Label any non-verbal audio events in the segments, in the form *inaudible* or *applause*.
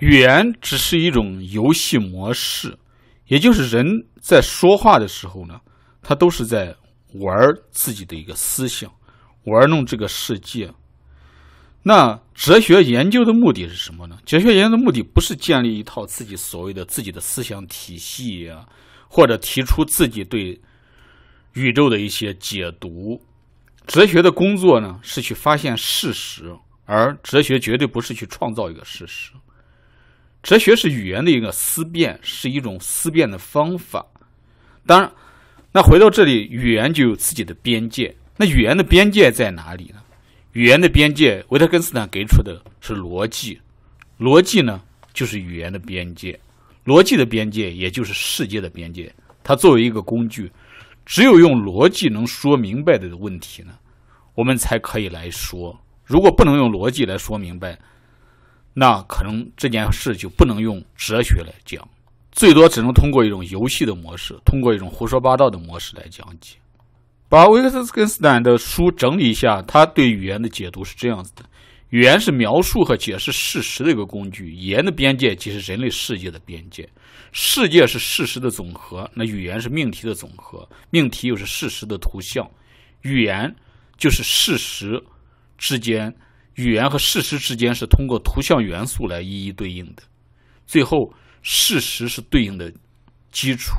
语言只是一种游戏模式，也就是人在说话的时候呢，他都是在玩自己的一个思想，玩弄这个世界。那哲学研究的目的是什么呢？哲学研究的目的不是建立一套自己所谓的自己的思想体系呀，或者提出自己对宇宙的一些解读。哲学的工作呢，是去发现事实，而哲学绝对不是去创造一个事实。哲学是语言的一个思辨，是一种思辨的方法。当然，那回到这里，语言就有自己的边界。那语言的边界在哪里呢？语言的边界，维特根斯坦给出的是逻辑。逻辑呢，就是语言的边界。逻辑的边界，也就是世界的边界。它作为一个工具，只有用逻辑能说明白的问题呢，我们才可以来说。如果不能用逻辑来说明白，那可能这件事就不能用哲学来讲，最多只能通过一种游戏的模式，通过一种胡说八道的模式来讲解。把维克特根斯坦的书整理一下，他对语言的解读是这样子的：语言是描述和解释事实的一个工具，语言的边界即是人类世界的边界，世界是事实的总和，那语言是命题的总和，命题又是事实的图像，语言就是事实之间。语言和事实之间是通过图像元素来一一对应的，最后事实是对应的基础。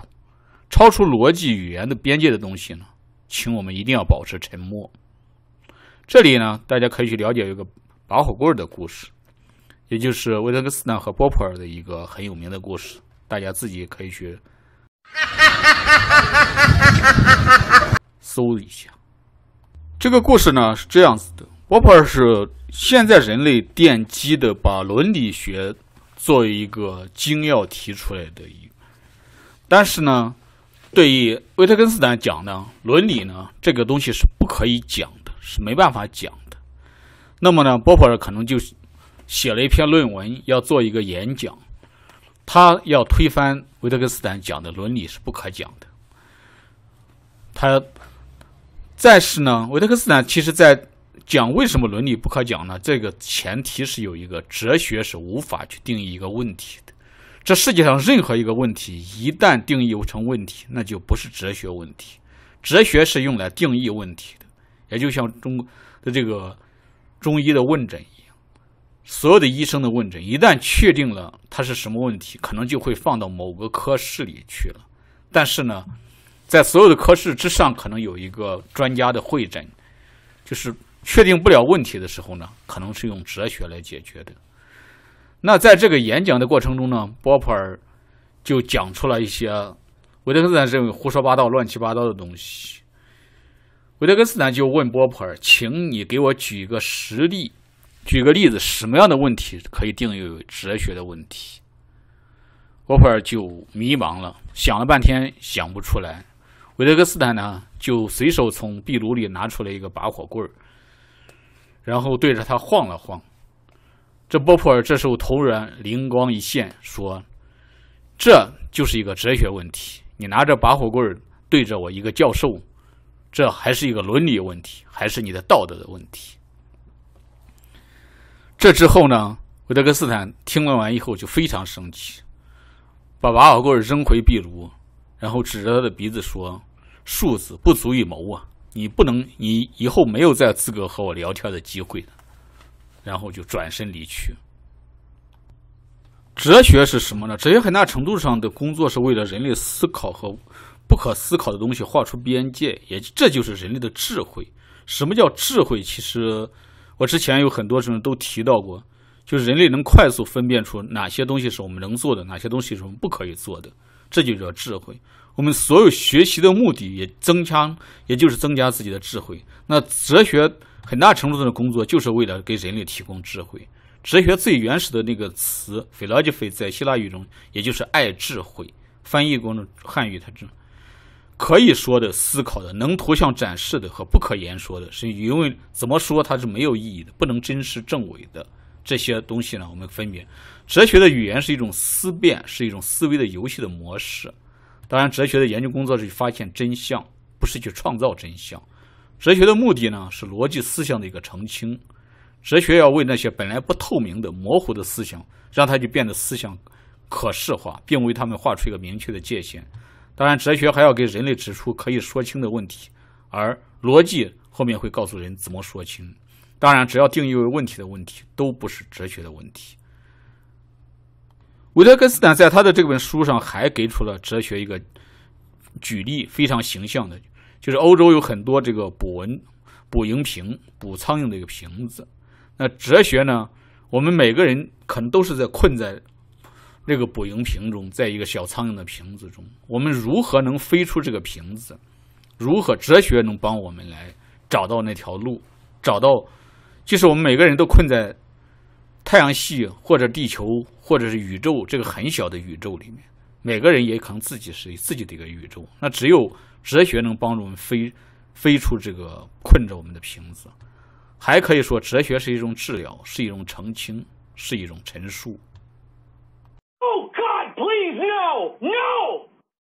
超出逻辑语言的边界的东西呢，请我们一定要保持沉默。这里呢，大家可以去了解一个拔火棍的故事，也就是维特根斯坦和波普尔的一个很有名的故事，大家自己可以去 *laughs* 搜一下。这个故事呢是这样子的：波普尔是。现在人类奠基的把伦理学作为一个精要提出来的一但是呢，对于维特根斯坦讲呢伦理呢这个东西是不可以讲的，是没办法讲的。那么呢，波普尔可能就写了一篇论文，要做一个演讲，他要推翻维特根斯坦讲的伦理是不可讲的。他再是呢，维特根斯坦其实在。讲为什么伦理不可讲呢？这个前提是有一个哲学是无法去定义一个问题的。这世界上任何一个问题，一旦定义成问题，那就不是哲学问题。哲学是用来定义问题的，也就像中国的这个中医的问诊一样，所有的医生的问诊，一旦确定了它是什么问题，可能就会放到某个科室里去了。但是呢，在所有的科室之上，可能有一个专家的会诊，就是。确定不了问题的时候呢，可能是用哲学来解决的。那在这个演讲的过程中呢，波普尔就讲出了一些维特根斯坦认为胡说八道、乱七八糟的东西。维特根斯坦就问波普尔：“请你给我举一个实例，举个例子，什么样的问题可以定义为哲学的问题？”波普尔就迷茫了，想了半天想不出来。维特根斯坦呢，就随手从壁炉里拿出了一个拔火棍儿。然后对着他晃了晃，这波普尔这时候突然灵光一现，说：“这就是一个哲学问题。你拿着拔火棍对着我一个教授，这还是一个伦理问题，还是你的道德的问题。”这之后呢，维特根斯坦听完完以后就非常生气，把拔火棍扔回壁炉，然后指着他的鼻子说：“数字不足以谋啊。”你不能，你以后没有再资格和我聊天的机会然后就转身离去。哲学是什么呢？哲学很大程度上的工作是为了人类思考和不可思考的东西画出边界，也这就是人类的智慧。什么叫智慧？其实我之前有很多时候都提到过，就是人类能快速分辨出哪些东西是我们能做的，哪些东西是我们不可以做的，这就叫智慧。我们所有学习的目的也增强，也就是增加自己的智慧。那哲学很大程度上的工作，就是为了给人类提供智慧。哲学最原始的那个词 philosophy 在希腊语中，也就是“爱智慧”。翻译过汉语，它就可以说的、思考的、能图像展示的和不可言说的，是因为怎么说它是没有意义的，不能真实证伪的这些东西呢？我们分别，哲学的语言是一种思辨，是一种思维的游戏的模式。当然，哲学的研究工作是发现真相，不是去创造真相。哲学的目的呢，是逻辑思想的一个澄清。哲学要为那些本来不透明的、模糊的思想，让它就变得思想可视化，并为他们画出一个明确的界限。当然，哲学还要给人类指出可以说清的问题，而逻辑后面会告诉人怎么说清。当然，只要定义为问题的问题，都不是哲学的问题。维特根斯坦在他的这本书上还给出了哲学一个举例，非常形象的，就是欧洲有很多这个捕蚊、捕蝇瓶、捕苍蝇的一个瓶子。那哲学呢？我们每个人可能都是在困在那个捕蝇瓶中，在一个小苍蝇的瓶子中。我们如何能飞出这个瓶子？如何哲学能帮我们来找到那条路？找到，就是我们每个人都困在。太阳系，或者地球，或者是宇宙这个很小的宇宙里面，每个人也可能自己是自己的一个宇宙。那只有哲学能帮助我们飞飞出这个困着我们的瓶子。还可以说，哲学是一种治疗，是一种澄清，是一种陈述。